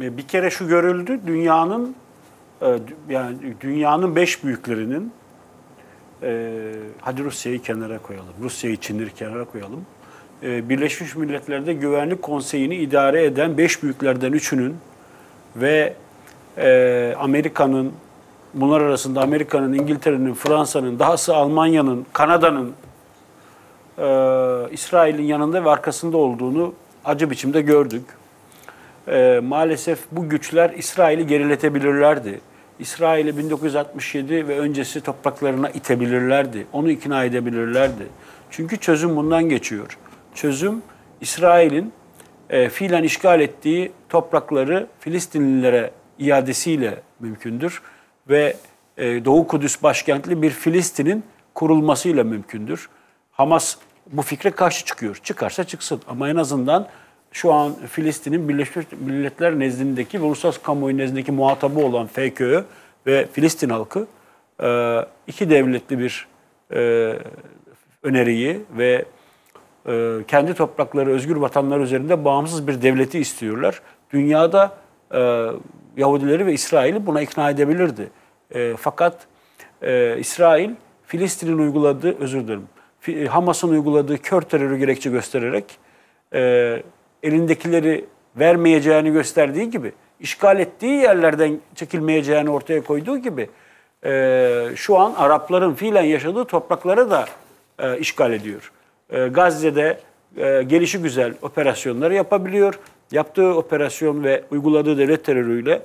E, bir kere şu görüldü, dünyanın e, yani dünyanın beş büyüklerinin e, hadi Rusya'yı kenara koyalım, Rusya'yı Çinleri kenara koyalım. Birleşmiş Milletler'de Güvenlik Konseyi'ni idare eden beş büyüklerden üçünün ve Amerika'nın bunlar arasında Amerika'nın, İngiltere'nin, Fransa'nın, dahası Almanya'nın, Kanada'nın, İsrail'in yanında ve arkasında olduğunu acı biçimde gördük e, maalesef bu güçler İsrail'i geriletebilirlerdi. İsrail'i 1967 ve öncesi topraklarına itebilirlerdi. Onu ikna edebilirlerdi. Çünkü çözüm bundan geçiyor. Çözüm İsrail'in e, fiilen işgal ettiği toprakları Filistinlilere iadesiyle mümkündür ve e, Doğu Kudüs başkentli bir Filistin'in kurulmasıyla mümkündür. Hamas bu fikre karşı çıkıyor. Çıkarsa çıksın ama en azından şu an Filistin'in Birleşmiş Milletler nezdindeki ve uluslararası kamuoyu nezdindeki muhatabı olan FKÖ ve Filistin halkı e, iki devletli bir e, öneriyi ve e, kendi toprakları, özgür vatanlar üzerinde bağımsız bir devleti istiyorlar. Dünyada Yahudileri ve İsrail'i buna ikna edebilirdi. Fakat İsrail, Filistin'in uyguladığı, özür dilerim, Hamas'ın uyguladığı kör terörü gerekçe göstererek elindekileri vermeyeceğini gösterdiği gibi, işgal ettiği yerlerden çekilmeyeceğini ortaya koyduğu gibi e, şu an Arapların fiilen yaşadığı toprakları da e, işgal ediyor. E, Gazze'de e, gelişi güzel operasyonları yapabiliyor. Yaptığı operasyon ve uyguladığı devlet terörüyle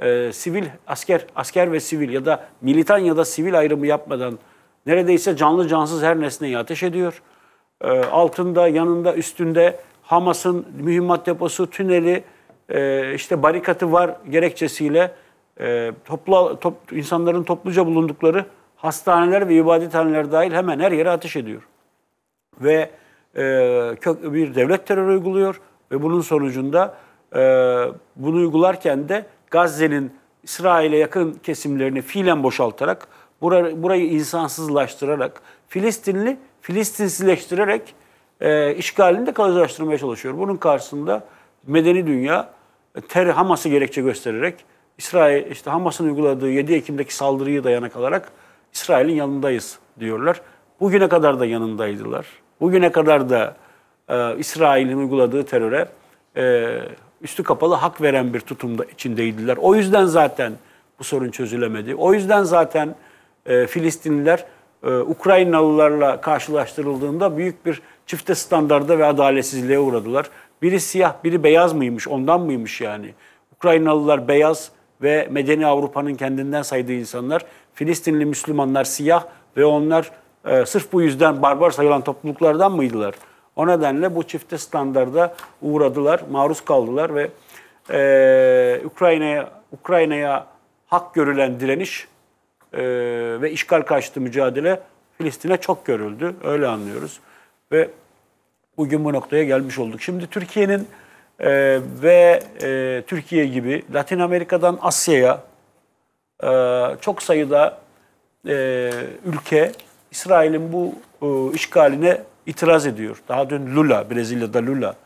e, sivil asker asker ve sivil ya da militan ya da sivil ayrımı yapmadan neredeyse canlı cansız her nesneyi ateş ediyor. E, altında, yanında, üstünde Hamas'ın mühimmat deposu, tüneli, e, işte barikatı var gerekçesiyle e, topla, top, insanların topluca bulundukları hastaneler ve ibadethaneler dahil hemen her yere ateş ediyor. Ve e, kök, bir devlet terörü uyguluyor ve bunun sonucunda e, bunu uygularken de Gazze'nin İsrail'e yakın kesimlerini fiilen boşaltarak, burayı, burayı insansızlaştırarak, Filistinli Filistinsizleştirerek e, işgalini de kalıcılaştırmaya çalışıyor. Bunun karşısında medeni dünya e, ter Hamas'ı gerekçe göstererek İsrail işte Hamas'ın uyguladığı 7 Ekim'deki saldırıyı dayanak alarak İsrail'in yanındayız diyorlar. Bugüne kadar da yanındaydılar. Bugüne kadar da e, İsrail'in uyguladığı teröre e, üstü kapalı hak veren bir tutumda içindeydiler. O yüzden zaten bu sorun çözülemedi. O yüzden zaten e, Filistinliler e, Ukraynalılarla karşılaştırıldığında büyük bir çifte standarda ve adaletsizliğe uğradılar. Biri siyah, biri beyaz mıymış, ondan mıymış yani? Ukraynalılar beyaz ve medeni Avrupa'nın kendinden saydığı insanlar, Filistinli Müslümanlar siyah ve onlar e, sırf bu yüzden barbar sayılan topluluklardan mıydılar? O nedenle bu çifte standarda uğradılar, maruz kaldılar ve e, Ukrayna'ya Ukrayna'ya hak görülen direniş e, ve işgal karşıtı mücadele Filistin'e çok görüldü. Öyle anlıyoruz. Ve bugün bu noktaya gelmiş olduk. Şimdi Türkiye'nin e, ve e, Türkiye gibi Latin Amerika'dan Asya'ya e, çok sayıda e, ülke İsrail'in bu e, işgaline itiraz ediyor. Daha dün Lula, Brezilya'da Lula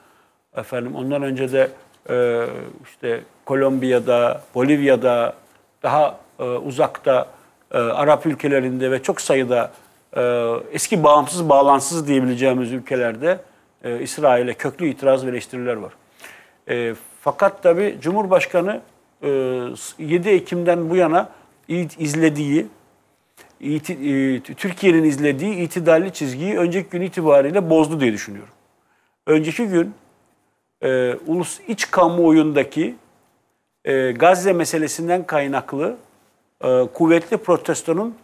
efendim ondan önce de e, işte Kolombiya'da, Bolivya'da daha e, uzakta e, Arap ülkelerinde ve çok sayıda ee, eski bağımsız bağlantısız diyebileceğimiz ülkelerde e, İsrail'e köklü itiraz ve eleştiriler var. E, fakat tabi Cumhurbaşkanı 7 e, Ekim'den bu yana izlediği, Türkiye'nin izlediği itidalli çizgiyi önceki gün itibariyle bozdu diye düşünüyorum. Önceki gün e, ulus iç kamuoyundaki e, Gazze meselesinden kaynaklı e, kuvvetli protestonun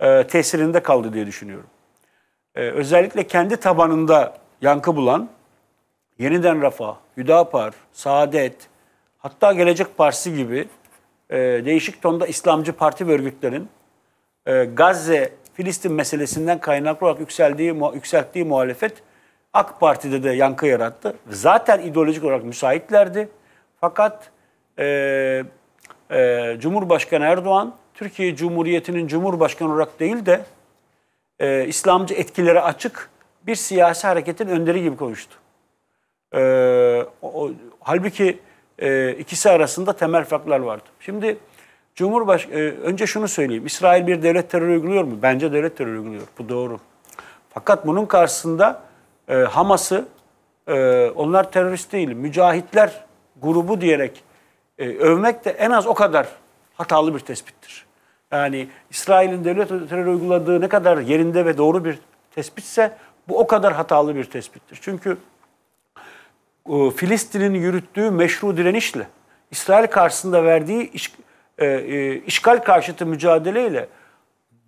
e, tesirinde kaldı diye düşünüyorum. E, özellikle kendi tabanında yankı bulan Yeniden Refah, Hüdapar, Saadet, hatta Gelecek Partisi gibi e, değişik tonda İslamcı parti ve örgütlerin e, Gazze, Filistin meselesinden kaynaklı olarak yükseldiği, yükselttiği muhalefet AK Parti'de de yankı yarattı. Zaten ideolojik olarak müsaitlerdi. Fakat e, e, Cumhurbaşkanı Erdoğan Türkiye Cumhuriyeti'nin Cumhurbaşkanı olarak değil de e, İslamcı etkilere açık bir siyasi hareketin önderi gibi konuştu. E, o, halbuki e, ikisi arasında temel farklar vardı. Şimdi Cumhurbaş e, önce şunu söyleyeyim. İsrail bir devlet terörü uyguluyor mu? Bence devlet terörü uyguluyor. Bu doğru. Fakat bunun karşısında e, Hamas'ı e, onlar terörist değil, mücahitler grubu diyerek e, övmek de en az o kadar hatalı bir tespittir. Yani İsrail'in devlet terör uyguladığı ne kadar yerinde ve doğru bir tespitse bu o kadar hatalı bir tespittir. Çünkü e, Filistin'in yürüttüğü meşru direnişle İsrail karşısında verdiği iş, e, e, işgal karşıtı mücadeleyle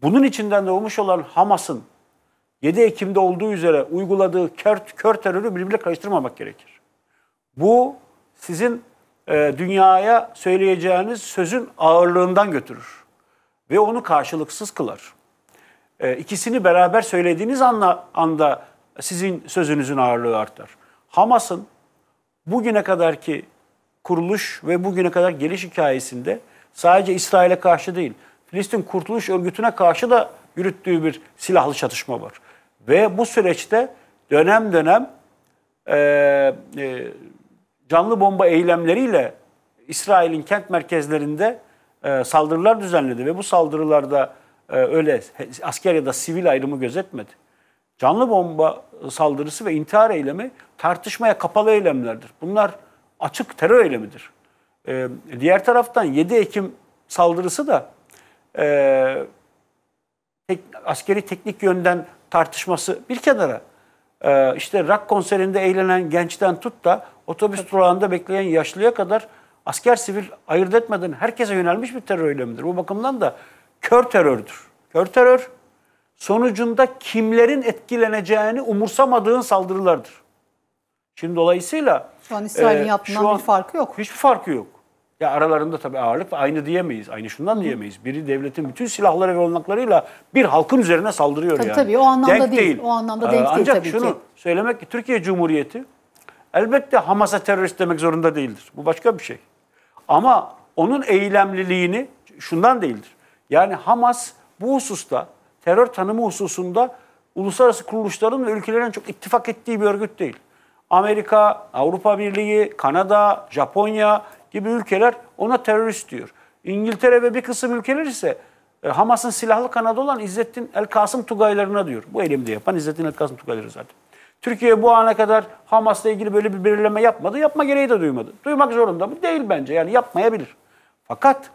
bunun içinden doğmuş olan Hamas'ın 7 Ekim'de olduğu üzere uyguladığı kör, kör terörü birbirine karıştırmamak gerekir. Bu sizin e, dünyaya söyleyeceğiniz sözün ağırlığından götürür ve onu karşılıksız kılar. E, ikisini beraber söylediğiniz anla, anda sizin sözünüzün ağırlığı artar. Hamas'ın bugüne kadarki kuruluş ve bugüne kadar geliş hikayesinde sadece İsrail'e karşı değil, Filistin Kurtuluş Örgütü'ne karşı da yürüttüğü bir silahlı çatışma var. Ve bu süreçte dönem dönem e, e, canlı bomba eylemleriyle İsrail'in kent merkezlerinde e, saldırılar düzenledi ve bu saldırılarda e, öyle asker ya da sivil ayrımı gözetmedi. Canlı bomba saldırısı ve intihar eylemi tartışmaya kapalı eylemlerdir. Bunlar açık terör eylemidir. E, diğer taraftan 7 Ekim saldırısı da e, tek, askeri teknik yönden tartışması bir kenara. E, işte rock konserinde eğlenen gençten tut da Otobüs durağında bekleyen yaşlıya kadar asker sivil ayırt etmeden herkese yönelmiş bir terör eylemidir. Bu bakımdan da kör terördür. Kör terör sonucunda kimlerin etkileneceğini umursamadığın saldırılardır. Şimdi dolayısıyla şu an İsrail'in e, yaptığından an, bir farkı yok. Hiçbir farkı yok. Ya aralarında tabii ağırlık aynı diyemeyiz. Aynı şundan Hı. diyemeyiz. Biri devletin bütün silahları ve olanaklarıyla bir halkın üzerine saldırıyor tabii, yani. Tabii o anlamda denk değil. değil. O anlamda ee, denk ee, değil tabii ki. Ancak şunu söylemek ki Türkiye Cumhuriyeti Elbette Hamas'a terörist demek zorunda değildir. Bu başka bir şey. Ama onun eylemliliğini şundan değildir. Yani Hamas bu hususta terör tanımı hususunda uluslararası kuruluşların ve ülkelerin çok ittifak ettiği bir örgüt değil. Amerika, Avrupa Birliği, Kanada, Japonya gibi ülkeler ona terörist diyor. İngiltere ve bir kısım ülkeler ise e, Hamas'ın silahlı kanadı olan İzzettin El Kasım Tugaylarına diyor. Bu elimde yapan İzzettin El Kasım Tugayları zaten. Türkiye bu ana kadar Hamas'la ilgili böyle bir belirleme yapmadı. Yapma gereği de duymadı. Duymak zorunda mı? Değil bence. Yani yapmayabilir. Fakat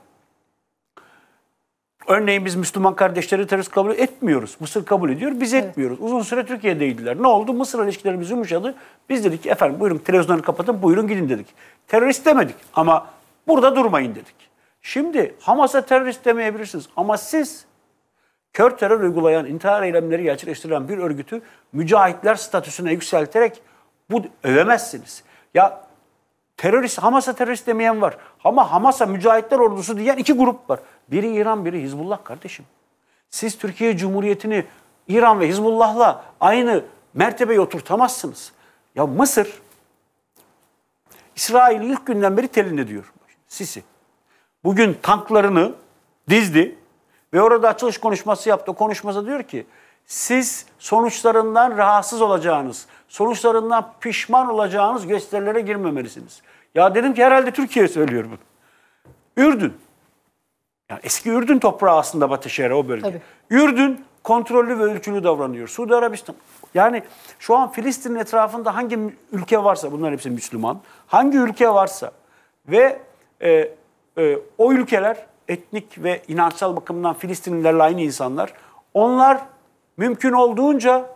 örneğin biz Müslüman kardeşleri terörist kabul etmiyoruz. Mısır kabul ediyor. Biz evet. etmiyoruz. Uzun süre Türkiye'deydiler. Ne oldu? Mısır ilişkilerimiz yumuşadı. Biz dedik ki efendim buyurun televizyonları kapatın buyurun gidin dedik. Terörist demedik ama burada durmayın dedik. Şimdi Hamas'a terörist demeyebilirsiniz ama siz kör terör uygulayan, intihar eylemleri gerçekleştiren bir örgütü mücahitler statüsüne yükselterek bu övemezsiniz. Ya terörist, Hamas'a terörist demeyen var. Ama Hamas'a mücahitler ordusu diyen iki grup var. Biri İran, biri Hizbullah kardeşim. Siz Türkiye Cumhuriyeti'ni İran ve Hizbullah'la aynı mertebeye oturtamazsınız. Ya Mısır, İsrail ilk günden beri telin ediyor. Sisi. Bugün tanklarını dizdi, ve orada açılış konuşması yaptı. O konuşmada diyor ki siz sonuçlarından rahatsız olacağınız, sonuçlarından pişman olacağınız gösterilere girmemelisiniz. Ya dedim ki herhalde Türkiye söylüyor bunu. Ürdün. Yani eski Ürdün toprağı aslında Batı Şehri o bölge. Tabii. Ürdün kontrollü ve ölçülü davranıyor. Suudi Arabistan. Yani şu an Filistin'in etrafında hangi ülke varsa, bunlar hepsi Müslüman, hangi ülke varsa ve e, e, o ülkeler etnik ve inançsal bakımdan Filistinlilerle aynı insanlar. Onlar mümkün olduğunca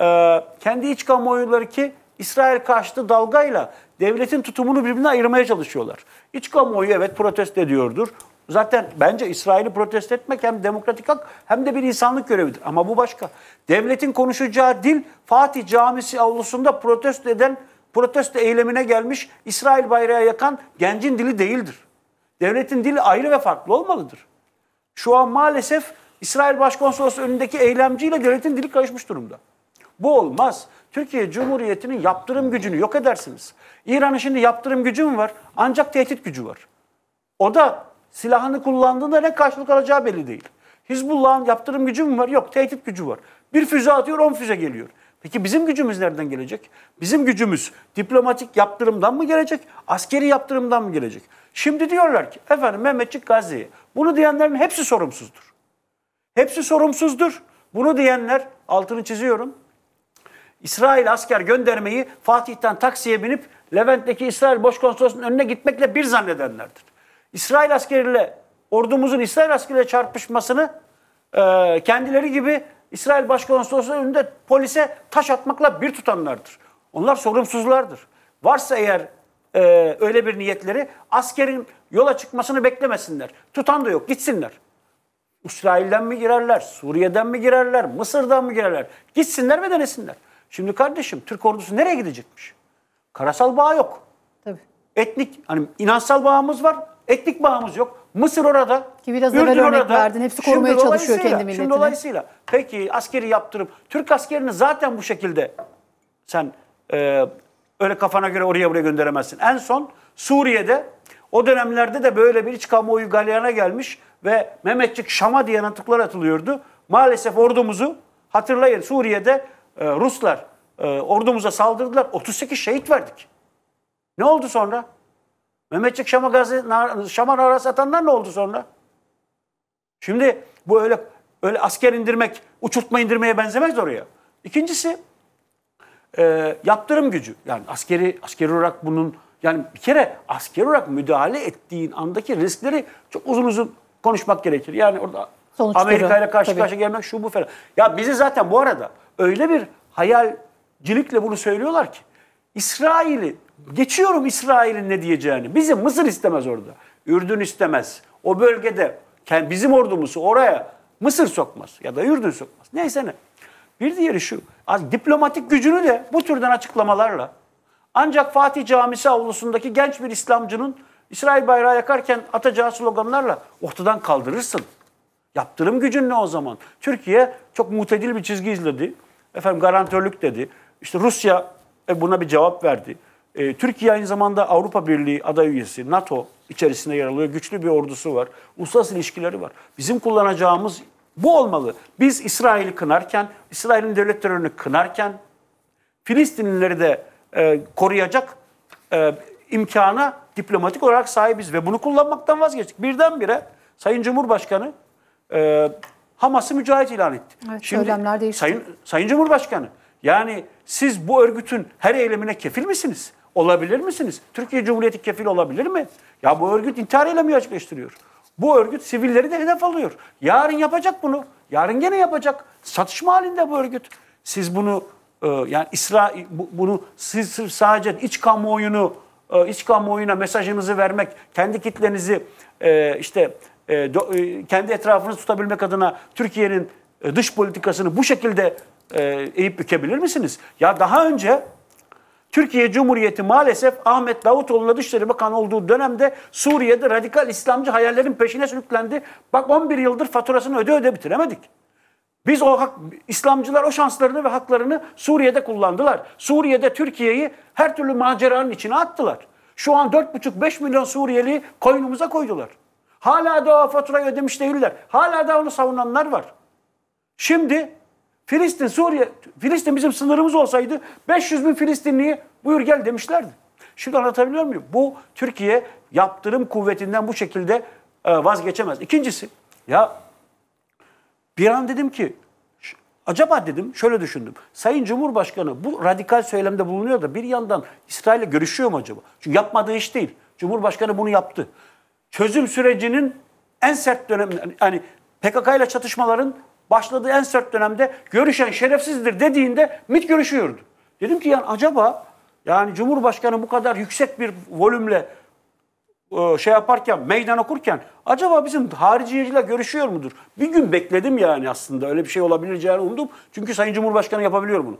e, kendi iç kamuoyuları ki İsrail karşıtı dalgayla devletin tutumunu birbirine ayırmaya çalışıyorlar. İç kamuoyu evet protesto ediyordur. Zaten bence İsrail'i protesto etmek hem demokratik hak hem de bir insanlık görevidir. Ama bu başka. Devletin konuşacağı dil Fatih Camisi avlusunda protesto eden, protesto eylemine gelmiş İsrail bayrağı yakan gencin dili değildir. Devletin dili ayrı ve farklı olmalıdır. Şu an maalesef İsrail Başkonsolosu önündeki eylemciyle devletin dili karışmış durumda. Bu olmaz. Türkiye Cumhuriyeti'nin yaptırım gücünü yok edersiniz. İran'ın şimdi yaptırım gücü mü var? Ancak tehdit gücü var. O da silahını kullandığında ne karşılık alacağı belli değil. Hizbullah'ın yaptırım gücü mü var? Yok, tehdit gücü var. Bir füze atıyor, on füze geliyor. Peki bizim gücümüz nereden gelecek? Bizim gücümüz diplomatik yaptırımdan mı gelecek? Askeri yaptırımdan mı gelecek? Şimdi diyorlar ki efendim Mehmetçik Gazi bunu diyenlerin hepsi sorumsuzdur. Hepsi sorumsuzdur. Bunu diyenler altını çiziyorum. İsrail asker göndermeyi Fatih'ten taksiye binip Levent'teki İsrail Boş Konsolosluğu'nun önüne gitmekle bir zannedenlerdir. İsrail askeriyle ordumuzun İsrail askeriyle çarpışmasını e, kendileri gibi İsrail Başkonsolosluğu önünde polise taş atmakla bir tutanlardır. Onlar sorumsuzlardır. Varsa eğer e, öyle bir niyetleri askerin yola çıkmasını beklemesinler. Tutan da yok gitsinler. İsrail'den mi girerler, Suriye'den mi girerler, Mısır'dan mı girerler? Gitsinler ve denesinler. Şimdi kardeşim Türk ordusu nereye gidecekmiş? Karasal bağ yok. Tabii. Etnik, hani inansal bağımız var, etnik bağımız yok. Mısır orada. Ki biraz Ürdün örnek orada. verdin. Hepsi korumaya şimdi çalışıyor kendi milletini. Şimdi dolayısıyla peki askeri yaptırıp Türk askerini zaten bu şekilde sen e, Öyle kafana göre oraya buraya gönderemezsin. En son Suriye'de o dönemlerde de böyle bir iç kamuoyu galyana gelmiş ve Mehmetçik Şam'a diye atıklar atılıyordu. Maalesef ordumuzu hatırlayın Suriye'de e, Ruslar e, ordumuza saldırdılar. 38 şehit verdik. Ne oldu sonra? Mehmetçik Şam'a gazi, Şam'a nara atanlar ne oldu sonra? Şimdi bu öyle öyle asker indirmek, uçurtma indirmeye benzemez oraya. İkincisi e, yaptırım gücü. Yani askeri askeri olarak bunun yani bir kere askeri olarak müdahale ettiğin andaki riskleri çok uzun uzun konuşmak gerekir. Yani orada Amerika ile karşı karşıya gelmek şu bu falan. Ya bizi zaten bu arada öyle bir hayalcilikle bunu söylüyorlar ki İsrail'i geçiyorum İsrail'in ne diyeceğini. Bizi Mısır istemez orada. Ürdün istemez. O bölgede bizim ordumuzu oraya Mısır sokmaz ya da Ürdün sokmaz. Neyse ne. Bir diğeri şu diplomatik gücünü de bu türden açıklamalarla ancak Fatih Camisi avlusundaki genç bir İslamcının İsrail bayrağı yakarken atacağı sloganlarla ortadan kaldırırsın. Yaptırım gücün ne o zaman? Türkiye çok mutedil bir çizgi izledi. Efendim garantörlük dedi. İşte Rusya e, buna bir cevap verdi. E, Türkiye aynı zamanda Avrupa Birliği aday üyesi, NATO içerisinde yer alıyor. Güçlü bir ordusu var. Uluslararası ilişkileri var. Bizim kullanacağımız bu olmalı. Biz İsrail'i kınarken, İsrail'in devlet terörünü kınarken Filistinlileri de e, koruyacak e, imkana diplomatik olarak sahibiz ve bunu kullanmaktan vazgeçtik. Birdenbire Sayın Cumhurbaşkanı e, Hamas'ı mücahit ilan etti. Evet, Şimdi Sayın, Sayın Cumhurbaşkanı yani siz bu örgütün her eylemine kefil misiniz? Olabilir misiniz? Türkiye Cumhuriyeti kefil olabilir mi? Ya bu örgüt intihar eylemi açıklaştırıyor. Bu örgüt sivilleri de hedef alıyor. Yarın yapacak bunu. Yarın gene yapacak. Satışma halinde bu örgüt. Siz bunu e, yani İsra bunu siz sadece iç kamuoyunu e, iç kamuoyuna mesajınızı vermek, kendi kitlenizi e, işte kendi etrafını tutabilmek adına Türkiye'nin dış politikasını bu şekilde e, eğip bükebilir misiniz? Ya daha önce Türkiye Cumhuriyeti maalesef Ahmet Davutoğlu'na Dışişleri Bakanı olduğu dönemde Suriye'de radikal İslamcı hayallerin peşine sürüklendi. Bak 11 yıldır faturasını öde öde bitiremedik. Biz o hak, İslamcılar o şanslarını ve haklarını Suriye'de kullandılar. Suriye'de Türkiye'yi her türlü maceranın içine attılar. Şu an 4,5-5 milyon Suriyeli koynumuza koydular. Hala da o faturayı ödemiş değiller. Hala da onu savunanlar var. Şimdi Filistin, Suriye, Filistin bizim sınırımız olsaydı 500 bin Filistinliyi buyur gel demişlerdi. Şimdi anlatabiliyor muyum? Bu Türkiye yaptırım kuvvetinden bu şekilde e, vazgeçemez. İkincisi ya bir an dedim ki acaba dedim şöyle düşündüm. Sayın Cumhurbaşkanı bu radikal söylemde bulunuyor da bir yandan İsrail'le görüşüyor mu acaba? Çünkü yapmadığı iş değil. Cumhurbaşkanı bunu yaptı. Çözüm sürecinin en sert dönemi yani PKK ile çatışmaların başladığı en sert dönemde görüşen şerefsizdir dediğinde MIT görüşüyordu. Dedim ki yani acaba yani Cumhurbaşkanı bu kadar yüksek bir volümle e, şey yaparken, meydan okurken acaba bizim hariciyeciyle görüşüyor mudur? Bir gün bekledim yani aslında öyle bir şey olabileceğini umdum. Çünkü Sayın Cumhurbaşkanı yapabiliyor bunu.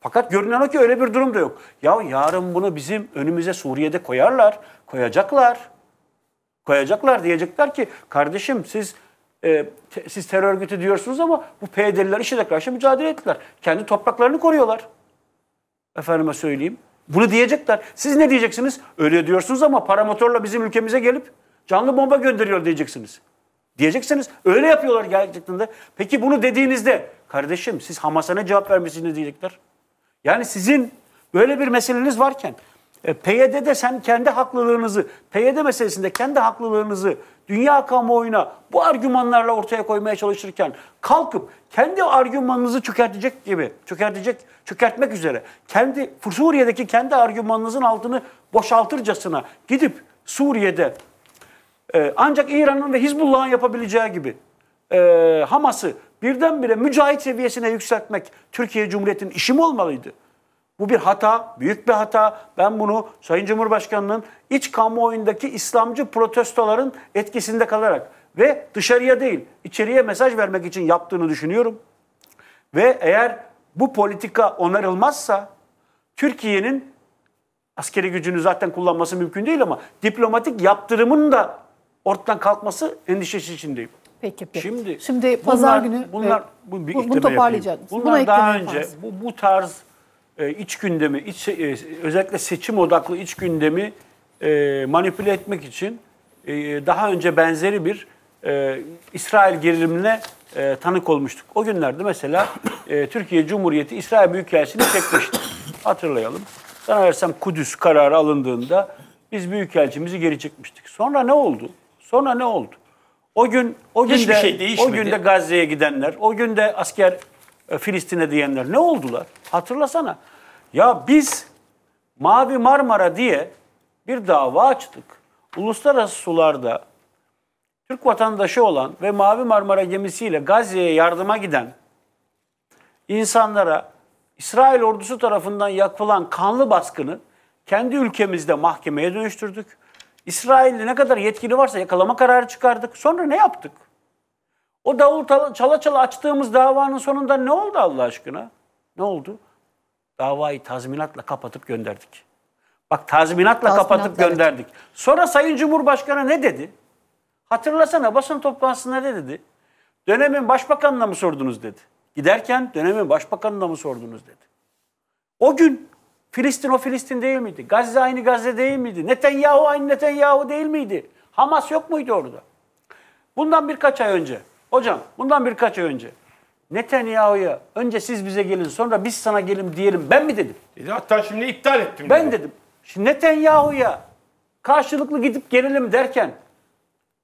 Fakat görünen o ki öyle bir durum da yok. Ya yarın bunu bizim önümüze Suriye'de koyarlar, koyacaklar. Koyacaklar diyecekler ki kardeşim siz e, te, siz terör örgütü diyorsunuz ama bu PYD'liler işe de karşı mücadele ettiler. Kendi topraklarını koruyorlar. Efendime söyleyeyim. Bunu diyecekler. Siz ne diyeceksiniz? Öyle diyorsunuz ama paramotorla bizim ülkemize gelip canlı bomba gönderiyor diyeceksiniz. Diyeceksiniz. Öyle yapıyorlar gerçekten de. Peki bunu dediğinizde kardeşim siz Hamas'a ne cevap vermişsiniz diyecekler. Yani sizin böyle bir meseleniz varken e, PYD'de sen kendi haklılığınızı, PYD meselesinde kendi haklılığınızı dünya kamuoyuna bu argümanlarla ortaya koymaya çalışırken kalkıp kendi argümanınızı çökertecek gibi, çökertecek, çökertmek üzere kendi Suriye'deki kendi argümanınızın altını boşaltırcasına gidip Suriye'de e, ancak İran'ın ve Hizbullah'ın yapabileceği gibi e, Hamas'ı birdenbire mücahit seviyesine yükseltmek Türkiye Cumhuriyeti'nin işi mi olmalıydı? Bu bir hata, büyük bir hata. Ben bunu Sayın Cumhurbaşkanı'nın iç kamuoyundaki İslamcı protestoların etkisinde kalarak ve dışarıya değil, içeriye mesaj vermek için yaptığını düşünüyorum. Ve eğer bu politika onarılmazsa Türkiye'nin askeri gücünü zaten kullanması mümkün değil ama diplomatik yaptırımın da ortadan kalkması endişesi içindeyim. Peki. peki. Şimdi, Şimdi pazar bunlar, günü bunlar evet, bu, bir bunu toparlayacak. Bunlar Buna daha önce bu, bu tarz e, iç gündemi, iç, e, özellikle seçim odaklı iç gündemi e, manipüle etmek için e, daha önce benzeri bir İsrail gerilimine tanık olmuştuk. O günlerde mesela Türkiye Cumhuriyeti İsrail Büyükelçiliğini çekmişti. Hatırlayalım. Sana versem Kudüs kararı alındığında biz büyükelçimizi geri çekmiştik. Sonra ne oldu? Sonra ne oldu? O gün o günde Hiçbir şey değişmedi. o günde Gazze'ye gidenler, o günde asker e, Filistin'e diyenler ne oldular? Hatırlasana. Ya biz Mavi Marmara diye bir dava açtık. Uluslararası sularda Türk vatandaşı olan ve Mavi Marmara gemisiyle Gazze'ye yardıma giden insanlara İsrail ordusu tarafından yapılan kanlı baskını kendi ülkemizde mahkemeye dönüştürdük. İsrail'de ne kadar yetkili varsa yakalama kararı çıkardık. Sonra ne yaptık? O davul çala çala açtığımız davanın sonunda ne oldu Allah aşkına? Ne oldu? Davayı tazminatla kapatıp gönderdik. Bak tazminatla, kapatıp gönderdik. Sonra Sayın Cumhurbaşkanı ne dedi? Hatırlasana basın toplantısında ne dedi? Dönemin başbakanına mı sordunuz dedi. Giderken dönemin başbakanına mı sordunuz dedi. O gün Filistin o Filistin değil miydi? Gazze aynı Gazze değil miydi? Netanyahu aynı Netanyahu değil miydi? Hamas yok muydu orada? Bundan birkaç ay önce Hocam bundan birkaç ay önce Netanyahu'ya önce siz bize gelin sonra biz sana gelin diyelim ben mi dedim? dedi hatta şimdi iptal ettim. Ben dedi. dedim. Şimdi Netanyahu'ya karşılıklı gidip gelelim derken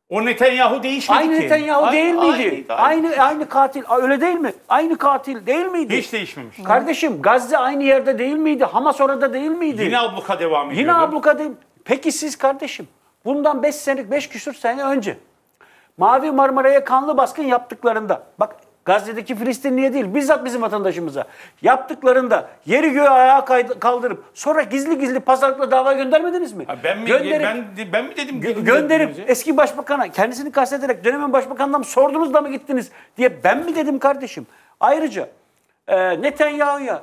o Netanyahu değişmedi aynı ki. Netanyahu aynı, değil miydi? Aynıydı, aynı. aynı aynı katil öyle değil mi? Aynı katil değil miydi? Hiç değişmemiş. Kardeşim Gazze aynı yerde değil miydi? Hamas orada değil miydi? Yine abluka devam ediyor. Yine abluka değil. Peki siz kardeşim bundan 5 senelik 5 küsür sene önce Mavi Marmara'ya kanlı baskın yaptıklarında bak Gazze'deki Filistinliye değil bizzat bizim vatandaşımıza yaptıklarında yeri göğü ayağa kaldırıp sonra gizli gizli pazarlıkla dava göndermediniz mi? ben mi gönderip, ben, ben mi dedim? Gö gönderip önce? eski başbakana kendisini kastederek dönemin başbakanından mı sordunuz da mı gittiniz diye ben mi dedim kardeşim? Ayrıca e, Netanyahu'ya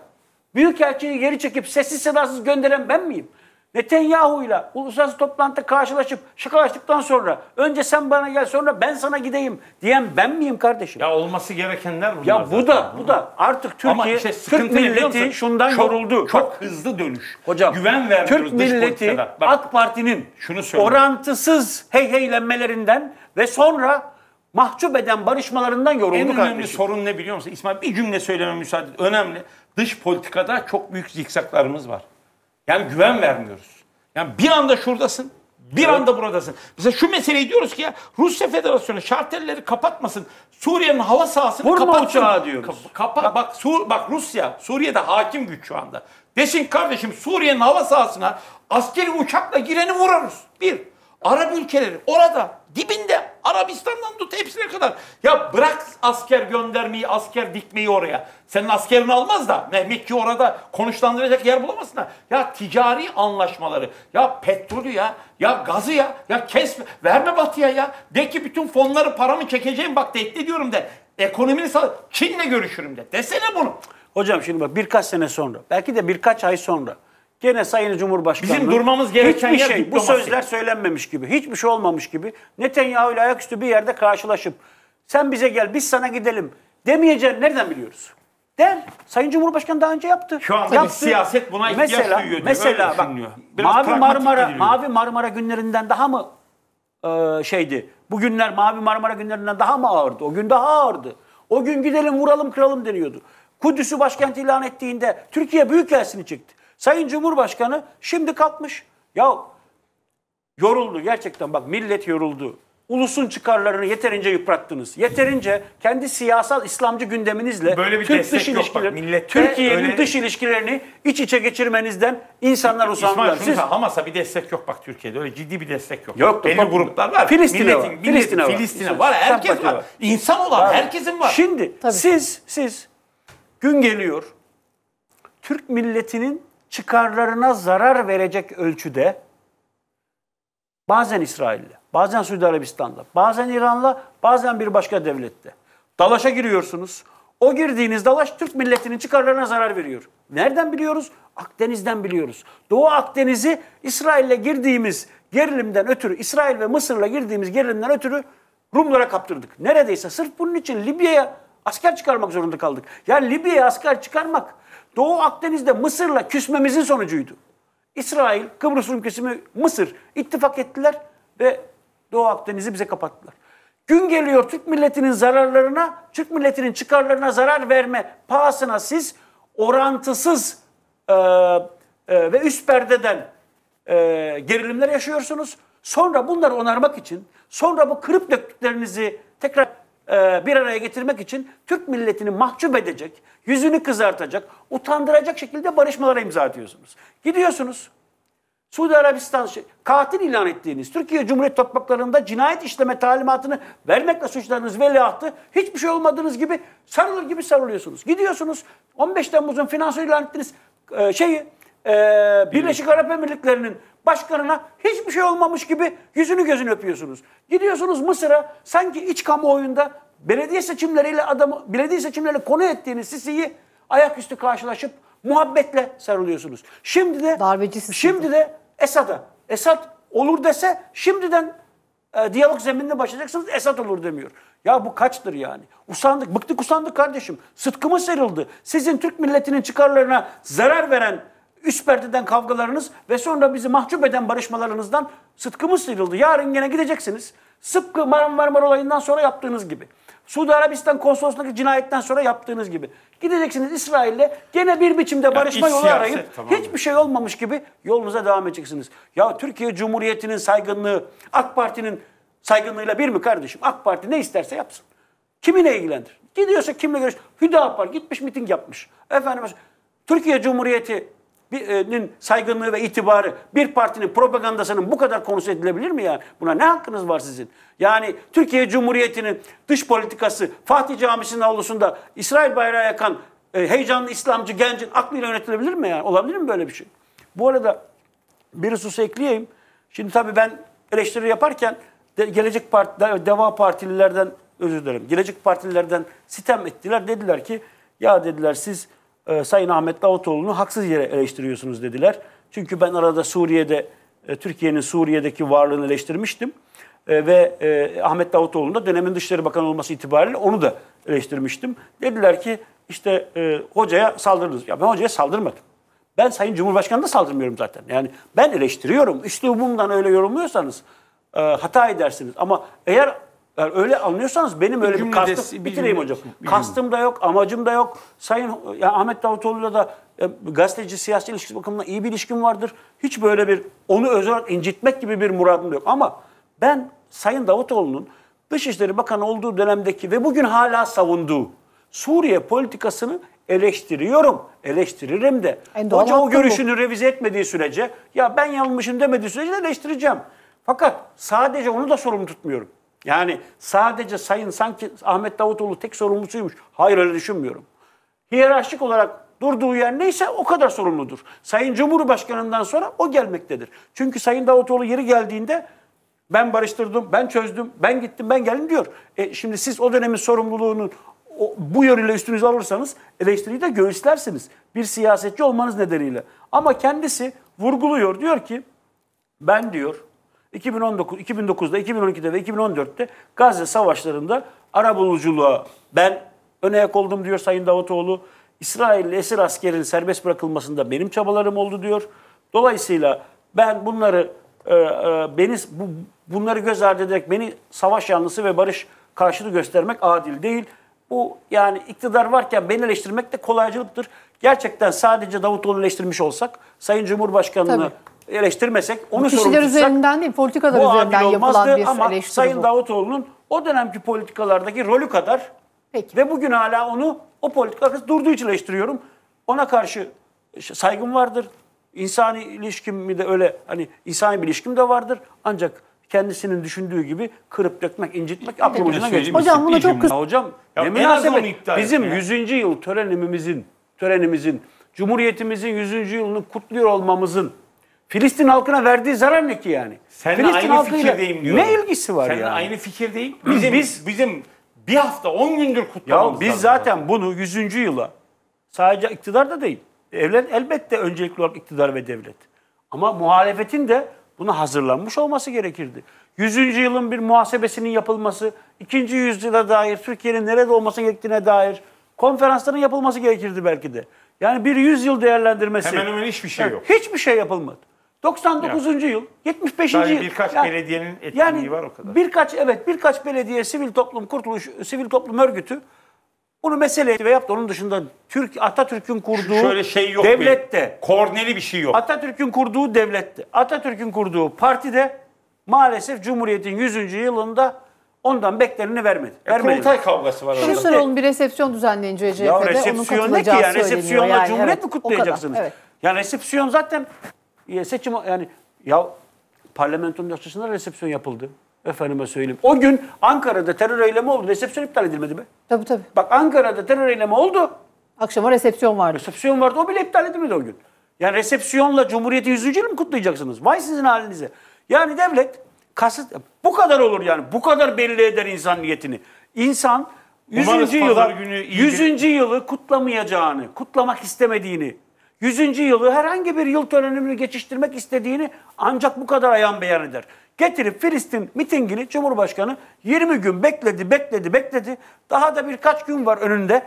elçi'yi geri çekip sessiz sedasız gönderen ben miyim? ile uluslararası toplantı karşılaşıp şakalaştıktan sonra önce sen bana gel sonra ben sana gideyim diyen ben miyim kardeşim? Ya olması gerekenler bunlar. Ya bu zaten. da bu da artık Türkiye işte Türk milleti şundan çok, yoruldu. Çok Bak, hızlı dönüş. Hocam güven vermiyoruz Türk milleti Bak, AK Parti'nin şunu söyleyeyim. orantısız heyheylenmelerinden ve sonra mahcup eden barışmalarından yoruldu kardeşim. En önemli kardeşim. sorun ne biliyor musun? İsmail bir cümle söylememe müsaade. Önemli. Dış politikada çok büyük zikzaklarımız var. Yani güven vermiyoruz. Yani bir anda şuradasın, bir evet. anda buradasın. Mesela şu meseleyi diyoruz ki ya Rusya Federasyonu şartelleri kapatmasın. Suriye'nin hava sahasını Vurma kapatsın. uçağı diyoruz. Ka- kapa- bak, bak, Sur- bak Rusya, Suriye'de hakim güç şu anda. Desin kardeşim Suriye'nin hava sahasına askeri uçakla gireni vurarız. Bir. Arap ülkeleri orada dibinde Arabistan'dan tut hepsine kadar. Ya bırak asker göndermeyi, asker dikmeyi oraya. Senin askerini almaz da Mehmetçi orada konuşlandıracak yer bulamazsın da. Ya ticari anlaşmaları, ya petrolü ya, ya gazı ya, ya kes, verme batıya ya. De ki bütün fonları paramı çekeceğim bak tehdit ediyorum de. Ekonomini sal, Çin'le görüşürüm de. Desene bunu. Hocam şimdi bak birkaç sene sonra, belki de birkaç ay sonra Gene Sayın Cumhurbaşkanı. Bizim durmamız gereken hiçbir şey, diplomasi. Bu sözler söylenmemiş gibi, hiçbir şey olmamış gibi Netanyahu ile ayaküstü bir yerde karşılaşıp sen bize gel biz sana gidelim demeyeceğini nereden biliyoruz? Der. Sayın Cumhurbaşkanı daha önce yaptı. Şu anda yaptı. bir siyaset buna ihtiyaç mesela, duyuyor. Mesela bak Mavi Marmara ediliyor. Mavi Marmara günlerinden daha mı e, şeydi? Bu günler Mavi Marmara günlerinden daha mı ağırdı? O gün daha ağırdı. O gün gidelim vuralım kıralım deniyordu. Kudüs'ü başkent ilan ettiğinde Türkiye büyük Büyükelçisini çıktı. Sayın Cumhurbaşkanı şimdi kalkmış. Ya yoruldu gerçekten bak millet yoruldu. Ulusun çıkarlarını yeterince yıprattınız. Yeterince kendi siyasal İslamcı gündeminizle Böyle bir Türk dış yok Türkiye'nin öyle- dış ilişkilerini iç içe geçirmenizden insanlar usandılar. İsmail Siz Hamas'a bir destek yok bak Türkiye'de öyle ciddi bir destek yok. Yok, Belli yok. gruplar var. Filistin'e var, milletin, milletin, Filistin'e var. var. Herkes var. var. İnsan olan herkesin var. Şimdi Tabii. siz siz gün geliyor Türk milletinin çıkarlarına zarar verecek ölçüde bazen İsrail'le, bazen Suudi Arabistan'la, bazen İran'la, bazen bir başka devlette. Dalaşa giriyorsunuz. O girdiğiniz dalaş Türk milletinin çıkarlarına zarar veriyor. Nereden biliyoruz? Akdeniz'den biliyoruz. Doğu Akdeniz'i İsrail'le girdiğimiz gerilimden ötürü, İsrail ve Mısır'la girdiğimiz gerilimden ötürü Rumlara kaptırdık. Neredeyse sırf bunun için Libya'ya asker çıkarmak zorunda kaldık. Yani Libya'ya asker çıkarmak Doğu Akdeniz'de Mısır'la küsmemizin sonucuydu. İsrail, Kıbrıs Rum kesimi, Mısır ittifak ettiler ve Doğu Akdeniz'i bize kapattılar. Gün geliyor Türk milletinin zararlarına, Türk milletinin çıkarlarına zarar verme pahasına siz orantısız e, e, ve üst perdeden e, gerilimler yaşıyorsunuz. Sonra bunları onarmak için, sonra bu kırıp döktüklerinizi tekrar e, bir araya getirmek için Türk milletini mahcup edecek, yüzünü kızartacak, utandıracak şekilde barışmalara imza atıyorsunuz. Gidiyorsunuz. Suudi Arabistan şey, katil ilan ettiğiniz, Türkiye Cumhuriyet topraklarında cinayet işleme talimatını vermekle suçladığınız veliahtı hiçbir şey olmadığınız gibi sarılır gibi sarılıyorsunuz. Gidiyorsunuz 15 Temmuz'un finansal ilan ettiğiniz e, şeyi e, Birleşik Arap Emirlikleri'nin başkanına hiçbir şey olmamış gibi yüzünü gözünü öpüyorsunuz. Gidiyorsunuz Mısır'a sanki iç kamuoyunda belediye seçimleriyle adamı belediye seçimleriyle konu ettiğiniz Sisi'yi ayaküstü karşılaşıp muhabbetle sarılıyorsunuz. Şimdi de Darbeci şimdi de Esad'a. Esad olur dese şimdiden e, diyalog zeminine başlayacaksınız Esad olur demiyor. Ya bu kaçtır yani? Usandık, bıktık usandık kardeşim. Sıtkımı serildi. Sizin Türk milletinin çıkarlarına zarar veren üst perdeden kavgalarınız ve sonra bizi mahcup eden barışmalarınızdan sıtkımız sıyrıldı. Yarın yine gideceksiniz. Sıpkı Marmara olayından sonra yaptığınız gibi. Suudi Arabistan konsolosluğundaki cinayetten sonra yaptığınız gibi. Gideceksiniz İsrail'le gene bir biçimde barışma ya, yolu siyaset, arayıp tamam. hiçbir şey olmamış gibi yolunuza devam edeceksiniz. Ya Türkiye Cumhuriyeti'nin saygınlığı AK Parti'nin saygınlığıyla bir mi kardeşim? AK Parti ne isterse yapsın. Kimi ne ilgilendir? Gidiyorsa kimle görüş? Hüdapar gitmiş miting yapmış. Efendim Türkiye Cumhuriyeti birinin e, saygınlığı ve itibarı bir partinin propagandasının bu kadar konusu edilebilir mi ya? Buna ne hakkınız var sizin? Yani Türkiye Cumhuriyeti'nin dış politikası Fatih Camisi'nin avlusunda İsrail bayrağı yakan e, heyecanlı İslamcı gencin aklıyla yönetilebilir mi ya? Olabilir mi böyle bir şey? Bu arada bir husus ekleyeyim. Şimdi tabii ben eleştiri yaparken de, Gelecek Parti, Deva Partililerden özür dilerim. Gelecek Partililerden sitem ettiler. Dediler ki ya dediler siz e, Sayın Ahmet Davutoğlu'nu haksız yere eleştiriyorsunuz dediler. Çünkü ben arada Suriye'de, e, Türkiye'nin Suriye'deki varlığını eleştirmiştim. E, ve e, Ahmet Davutoğlu'nun da dönemin Dışişleri Bakanı olması itibariyle onu da eleştirmiştim. Dediler ki işte e, hocaya saldırdınız. Ya ben hocaya saldırmadım. Ben Sayın Cumhurbaşkanı'na saldırmıyorum zaten. Yani ben eleştiriyorum. Üslubumdan öyle yorumluyorsanız e, hata edersiniz. Ama eğer eğer öyle anlıyorsanız benim öyle bir, bir kastım, desi, bitireyim hocam. Bir kastım da yok, amacım da yok. Sayın yani Ahmet Davutoğlu'yla da e, gazeteci, siyasi ilişkisi bakımından iyi bir ilişkim vardır. Hiç böyle bir onu özel olarak incitmek gibi bir muradım da yok. Ama ben Sayın Davutoğlu'nun Dışişleri Bakanı olduğu dönemdeki ve bugün hala savunduğu Suriye politikasını eleştiriyorum. Eleştiririm de. Yani Hoca o görüşünü bu. revize etmediği sürece ya ben yanılmışım demediği sürece eleştireceğim. Fakat sadece onu da sorumlu tutmuyorum. Yani sadece sayın sanki Ahmet Davutoğlu tek sorumlusuymuş. Hayır öyle düşünmüyorum. Hiyerarşik olarak durduğu yer neyse o kadar sorumludur. Sayın Cumhurbaşkanı'ndan sonra o gelmektedir. Çünkü Sayın Davutoğlu yeri geldiğinde ben barıştırdım, ben çözdüm, ben gittim, ben geldim diyor. E, şimdi siz o dönemin sorumluluğunun o, bu yönüyle üstünüze alırsanız eleştiriyi de göğüslersiniz. Bir siyasetçi olmanız nedeniyle. Ama kendisi vurguluyor. Diyor ki ben diyor 2019, 2009'da, 2012'de ve 2014'te Gazze savaşlarında arabuluculuğa ben öne yak oldum diyor Sayın Davutoğlu. İsrail esir askerin serbest bırakılmasında benim çabalarım oldu diyor. Dolayısıyla ben bunları e, e, beni bu, bunları göz ardı ederek beni savaş yanlısı ve barış karşıtı göstermek adil değil. Bu yani iktidar varken beni eleştirmek de kolaycılıktır. Gerçekten sadece Davutoğlu eleştirmiş olsak Sayın Cumhurbaşkanı'nı eleştirmesek, onu Bu kişiler üzerinden değil, politikalar üzerinden yapılan bir ama eleştiri Sayın bu. Davutoğlu'nun o dönemki politikalardaki rolü kadar Peki. ve bugün hala onu o politika arkası durduğu için eleştiriyorum. Ona karşı e, saygım vardır. İnsani ilişkimi de öyle hani insani bir ilişkim de vardır. Ancak kendisinin düşündüğü gibi kırıp dökmek, incitmek aklım ucuna geçmiş. Hocam buna çok kız... Hocam ya ne münasebet bizim ya. 100. yıl törenimizin, törenimizin, Cumhuriyetimizin 100. yılını kutluyor olmamızın Filistin halkına verdiği zarar ne ki yani? Sen aynı fikirdeyim diyorum. Ne ilgisi var ya? Sen yani? aynı fikirdeyim. Bizim biz bizim bir hafta on gündür kutlamamız Ya biz lazım zaten bunu yüzüncü yıla sadece iktidar da değil. Devlet elbette öncelikli olarak iktidar ve devlet. Ama muhalefetin de buna hazırlanmış olması gerekirdi. Yüzüncü yılın bir muhasebesinin yapılması, ikinci yüzyıla dair Türkiye'nin nerede olması gerektiğine dair konferansların yapılması gerekirdi belki de. Yani bir yüzyıl değerlendirmesi. Hemen hemen hiçbir şey yok. Hiçbir şey yapılmadı. 99. Yani, yıl, 75. Sadece yıl. birkaç yani, belediyenin etkinliği yani var o kadar. Birkaç evet birkaç belediye sivil toplum kurtuluş sivil toplum örgütü bunu mesele etti ve yaptı. Onun dışında Türk Atatürk'ün kurduğu Şöyle şey yok devlette. Bir, korneli bir şey yok. Atatürk'ün kurduğu devlette. Atatürk'ün kurduğu partide maalesef Cumhuriyet'in 100. yılında ondan bekleneni vermedi. E, vermedi. Kurultay kavgası var orada. Kılıçdaroğlu'nun bir resepsiyon düzenleyince CHP'de ya, onun katılacağı ne ki yani? Resepsiyonla yani, Cumhuriyet evet, mi kutlayacaksınız? Kadar, evet. Yani resepsiyon zaten e, seçim yani ya parlamentonun açısından resepsiyon yapıldı. Efendime söyleyeyim. O gün Ankara'da terör eylemi oldu. Resepsiyon iptal edilmedi mi? Tabii tabii. Bak Ankara'da terör eylemi oldu. Akşama resepsiyon vardı. Resepsiyon vardı. O bile iptal edilmedi o gün. Yani resepsiyonla Cumhuriyeti 100. yılı mı kutlayacaksınız? Vay sizin halinize. Yani devlet kasıt bu kadar olur yani. Bu kadar belli eder insan niyetini. İnsan 100. Umarız yılı, 100. yılı kutlamayacağını, kutlamak istemediğini 100. yılı herhangi bir yıl dönümünü geçiştirmek istediğini ancak bu kadar ayan beyan eder. Getirip Filistin mitingini Cumhurbaşkanı 20 gün bekledi, bekledi, bekledi. Daha da birkaç gün var önünde.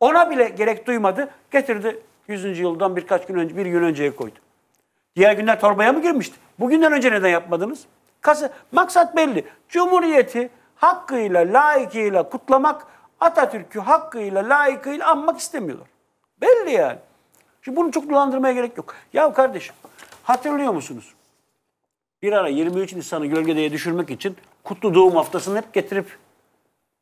Ona bile gerek duymadı. Getirdi 100. yıldan birkaç gün önce, bir gün önceye koydu. Diğer günler torbaya mı girmişti? Bugünden önce neden yapmadınız? Kası, maksat belli. Cumhuriyeti hakkıyla, layıkıyla kutlamak, Atatürk'ü hakkıyla, layıkıyla anmak istemiyorlar. Belli yani. Şimdi bunu çok dolandırmaya gerek yok. Ya kardeşim hatırlıyor musunuz? Bir ara 23 Nisan'ı gölgedeye düşürmek için kutlu doğum haftasını hep getirip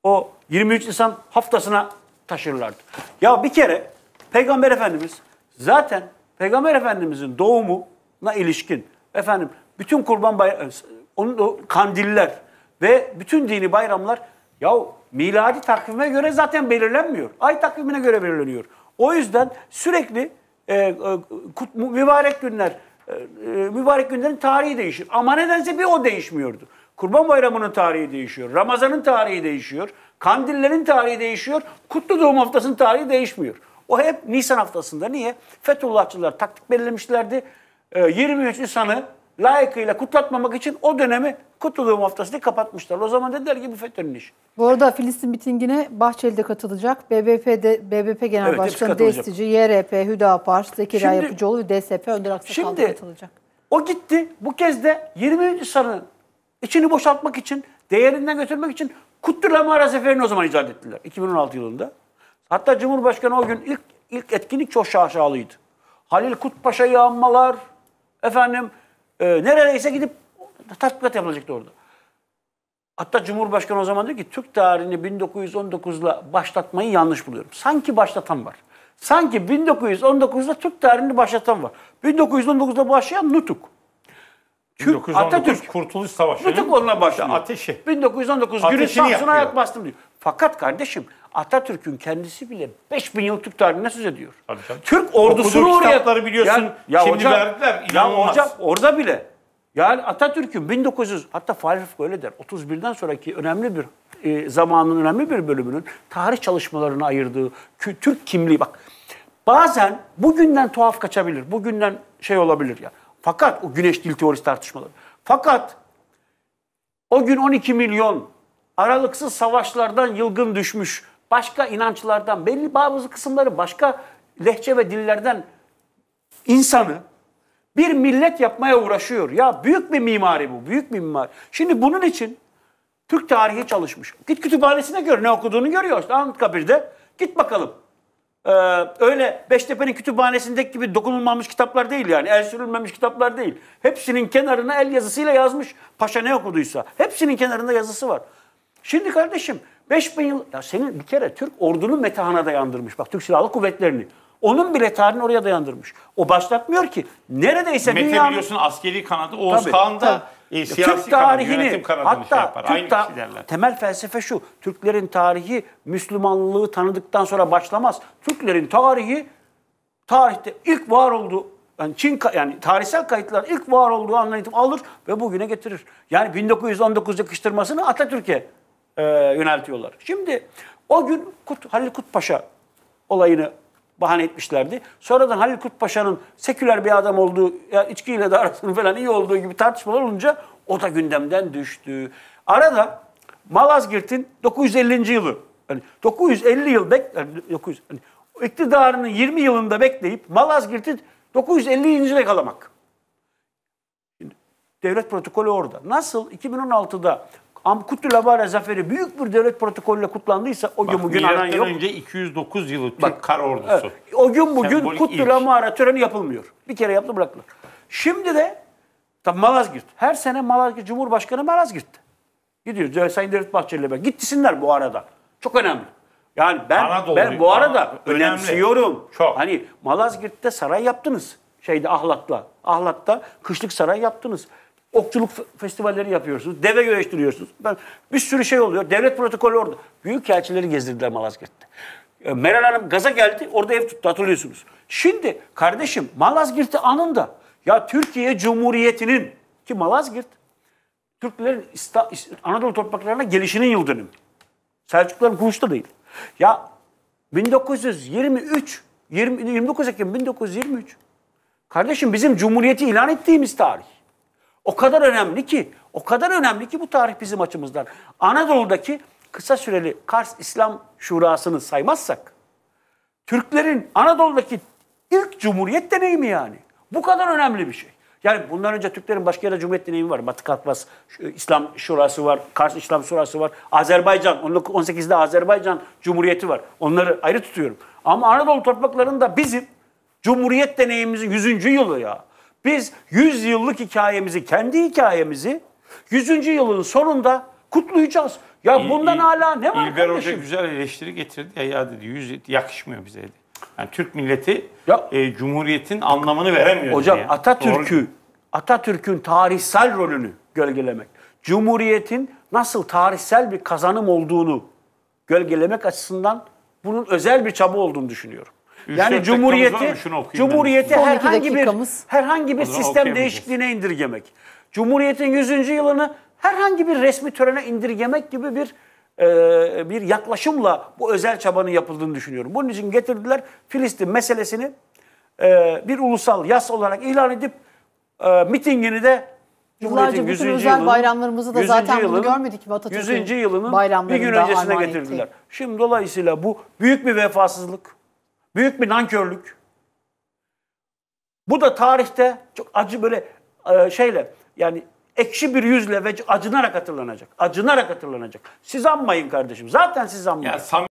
o 23 Nisan haftasına taşırlardı. Ya bir kere Peygamber Efendimiz zaten Peygamber Efendimizin doğumuna ilişkin efendim bütün kurban bayramı, e, onun o kandiller ve bütün dini bayramlar ya miladi takvime göre zaten belirlenmiyor. Ay takvimine göre belirleniyor. O yüzden sürekli e, e, kut, mübarek günler, e, e, mübarek günlerin tarihi değişir. Ama nedense bir o değişmiyordu. Kurban Bayramı'nın tarihi değişiyor, Ramazan'ın tarihi değişiyor, Kandillerin tarihi değişiyor, Kutlu Doğum Haftası'nın tarihi değişmiyor. O hep Nisan haftasında. Niye? Fethullahçılar taktik belirlemişlerdi. E, 23 Nisan'ı layıkıyla kutlatmamak için o dönemi Kutuluğum haftasını kapatmışlar. O zaman dediler ki bu FETÖ'nün işi. Bu arada Filistin mitingine Bahçeli'de katılacak. BBP'de, BBP Genel evet, Başkanı Destici, YRP, Hüdapar, Zekeriya Yapıcıoğlu ve DSP Önder Aksakal'da şimdi, katılacak. O gitti. Bu kez de 20. sanın içini boşaltmak için, değerinden götürmek için Kutlu Lamara Zeferi'ni o zaman icat ettiler. 2016 yılında. Hatta Cumhurbaşkanı o gün ilk ilk etkinlik çok şaşalıydı. Halil Kutpaşa'yı anmalar, efendim e, neredeyse gidip tatbikat yapılacaktı orada. Hatta Cumhurbaşkanı o zaman diyor ki Türk tarihini 1919'la başlatmayı yanlış buluyorum. Sanki başlatan var. Sanki 1919'da Türk tarihini başlatan var. 1919'da başlayan Nutuk. Türk, Atatürk. Kurtuluş Savaşı. Nutuk onunla başlıyor. Ateşi. 1919 günü ayak yakmastım diyor. Fakat kardeşim Atatürk'ün kendisi bile 5000 yıl Türk tarihine söz ediyor. Tabii, tabii. Türk ordusunu Okuduğu oraya... kitapları biliyorsun ya, ya şimdi hocam, verdiler. İnanılmaz. Ya hocam orada bile yani Atatürk'ün 1900 hatta Fahri öyle der. 31'den sonraki önemli bir e, zamanın önemli bir bölümünün tarih çalışmalarını ayırdığı Türk kimliği bak. Bazen bugünden tuhaf kaçabilir. Bugünden şey olabilir ya. Fakat o güneş dil teorisi tartışmaları. Fakat o gün 12 milyon aralıksız savaşlardan yılgın düşmüş, başka inançlardan, belli bazı kısımları başka lehçe ve dillerden insanı bir millet yapmaya uğraşıyor. Ya büyük bir mimari bu, büyük bir mimari. Şimdi bunun için Türk tarihi çalışmış. Git kütüphanesine gör ne okuduğunu görüyorsun. Anıtkabir'de git bakalım. Ee, öyle Beştepe'nin kütüphanesindeki gibi dokunulmamış kitaplar değil yani. El sürülmemiş kitaplar değil. Hepsinin kenarına el yazısıyla yazmış. Paşa ne okuduysa. Hepsinin kenarında yazısı var. Şimdi kardeşim 5000 yıl... Ya senin bir kere Türk ordunu metahanada yandırmış. Bak Türk Silahlı Kuvvetleri'ni. Onun bile tarihini oraya dayandırmış. O başlatmıyor ki. Neredeyse Mete dünyanın... biliyorsun askeri kanadı Oğuz tabii, Kağan da e, siyasi Türk tarihini kanadı, şey hatta şey yapar. Türk Aynı ta- temel felsefe şu. Türklerin tarihi Müslümanlığı tanıdıktan sonra başlamaz. Türklerin tarihi tarihte ilk var olduğu yani Çin yani tarihsel kayıtlar ilk var olduğu andan alır ve bugüne getirir. Yani 1919 yakıştırmasını Atatürk'e e, yöneltiyorlar. Şimdi o gün Kut, Halil Kut Paşa olayını bahane etmişlerdi. Sonradan Halil Kutpaşa'nın seküler bir adam olduğu, ya içkiyle de arasının falan iyi olduğu gibi tartışmalar olunca o da gündemden düştü. Arada Malazgirt'in 950. yılı, yani 950 yıl bek, yani 900, yani iktidarının 20 yılında bekleyip Malazgirt'i 950 yılı kalamak. Devlet protokolü orada. Nasıl 2016'da ama Kutulabara zaferi büyük bir devlet protokolüyle kutlandıysa o Bak, gün bugün anan yok. önce 209 yılı Türk Bak, kar ordusu. Evet, o gün bugün Kutulabara töreni yapılmıyor. Bir kere yaptı bıraktılar. Şimdi de tabii Malazgirt. Her sene Malazgirt Cumhurbaşkanı Malazgirt'te. Gidiyor Sayın Devlet Bahçeli ben. Gitsinler bu arada. Çok önemli. Yani ben ben bu arada önemli. önemsiyorum. Çok. Hani Malazgirt'te saray yaptınız. Şeyde Ahlat'la. Ahlat'ta kışlık saray yaptınız okçuluk festivalleri yapıyorsunuz. Deve güreştiriyorsunuz. Ben, bir sürü şey oluyor. Devlet protokolü orada. Büyükelçileri gezdirdiler Malazgirt'te. E, Meral Hanım gaza geldi. Orada ev tuttu hatırlıyorsunuz. Şimdi kardeşim Malazgirt'i anında ya Türkiye Cumhuriyeti'nin ki Malazgirt Türklerin Anadolu topraklarına gelişinin yıl Selçukluların kuruluşta değil. Ya 1923 20, 29 Ekim 1923 kardeşim bizim cumhuriyeti ilan ettiğimiz tarih. O kadar önemli ki, o kadar önemli ki bu tarih bizim açımızdan. Anadolu'daki kısa süreli Kars İslam Şurası'nı saymazsak, Türklerin Anadolu'daki ilk cumhuriyet deneyimi yani. Bu kadar önemli bir şey. Yani bundan önce Türklerin başka yerde cumhuriyet deneyimi var. Batı Kalkmaz e, İslam Şurası var, Kars İslam Şurası var. Azerbaycan, 18'de Azerbaycan Cumhuriyeti var. Onları ayrı tutuyorum. Ama Anadolu topraklarında bizim cumhuriyet deneyimimizin 100. yılı ya. Biz 100 yıllık hikayemizi, kendi hikayemizi 100. yılın sonunda kutlayacağız. Ya bundan İl, hala ne var İlber kardeşim? Hoca güzel eleştiri getirdi ya, ya dedi 100 yakışmıyor bize dedi. Yani Türk milleti ya, e, cumhuriyetin anlamını veremiyor. Hocam ya. Atatürk'ü Atatürk'ün tarihsel rolünü gölgelemek, cumhuriyetin nasıl tarihsel bir kazanım olduğunu gölgelemek açısından bunun özel bir çaba olduğunu düşünüyorum. Yani cumhuriyeti cumhuriyeti herhangi bir herhangi bir sistem değişikliğine indirgemek. Cumhuriyetin 100. yılını herhangi bir resmi törene indirgemek gibi bir e, bir yaklaşımla bu özel çabanın yapıldığını düşünüyorum. Bunun için getirdiler Filistin meselesini e, bir ulusal yas olarak ilan edip e, mitingini de Yıllarca bütün özel yılın, bayramlarımızı da zaten yılın, bunu görmedik mi Atatürk'ün 100. yılının bir gün öncesine getirdiler. Etti. Şimdi dolayısıyla bu büyük bir vefasızlık. Büyük bir nankörlük. Bu da tarihte çok acı böyle e, şeyle yani ekşi bir yüzle ve acınarak hatırlanacak. Acınarak hatırlanacak. Siz anmayın kardeşim. Zaten siz anmayın. Ya,